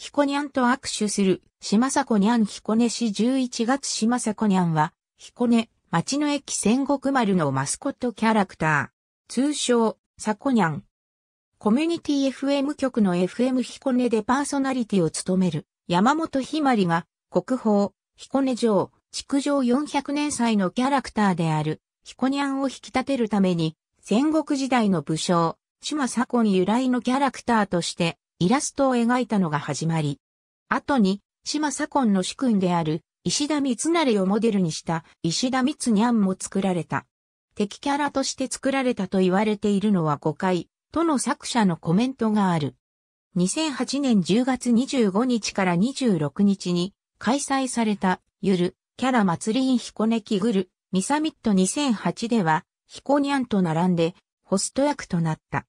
ヒコニャンと握手する、島ニャンヒ彦根市11月島コニャンは、彦根、町の駅戦国丸のマスコットキャラクター、通称、サコニャン。コミュニティ FM 局の FM ヒコネでパーソナリティを務める、山本ひまりが、国宝、彦根城、築城400年祭のキャラクターである、ヒコニャンを引き立てるために、戦国時代の武将、島コに由来のキャラクターとして、イラストを描いたのが始まり。後に、島左近の主君である石田三成をモデルにした石田三にゃんも作られた。敵キャラとして作られたと言われているのは誤解、との作者のコメントがある。2008年10月25日から26日に開催されたゆるキャラ祭り i 彦根木ぐるミサミット2008では、彦にニャンと並んで、ホスト役となった。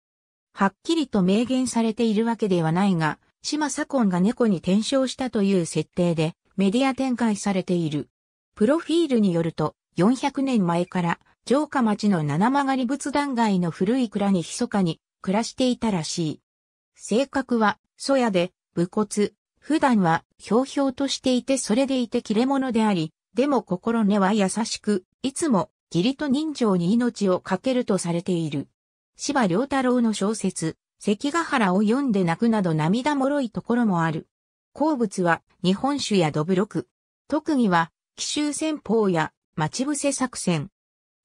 はっきりと明言されているわけではないが、島左近が猫に転生したという設定でメディア展開されている。プロフィールによると、400年前から城下町の七曲仏壇街の古い蔵に密かに暮らしていたらしい。性格は、そやで、武骨、普段は、ひょうひょうとしていてそれでいて切れ者であり、でも心根は優しく、いつも、義理と人情に命をかけるとされている。芝良太郎の小説、関ヶ原を読んで泣くなど涙もろいところもある。好物は日本酒やどぶろく。特技は奇襲戦法や待ち伏せ作戦。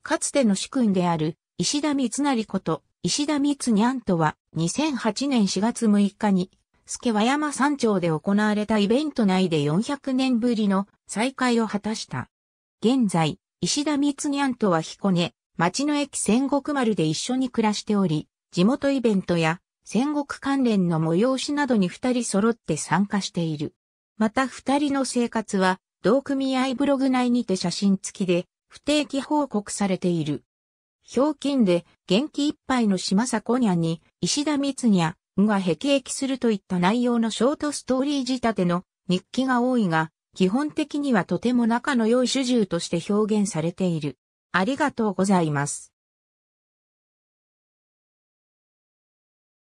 かつての主君である石田三成こと石田三にゃんとは2008年4月6日に助和山山頂で行われたイベント内で400年ぶりの再会を果たした。現在、石田三にゃんとは彦根、町の駅戦国丸で一緒に暮らしており、地元イベントや戦国関連の催しなどに二人揃って参加している。また二人の生活は、同組合ブログ内にて写真付きで、不定期報告されている。表金で、元気いっぱいの島迫にゃに、石田光にゃ、が辟易するといった内容のショートストーリー仕立ての日記が多いが、基本的にはとても仲の良い主従として表現されている。ありがとうございます。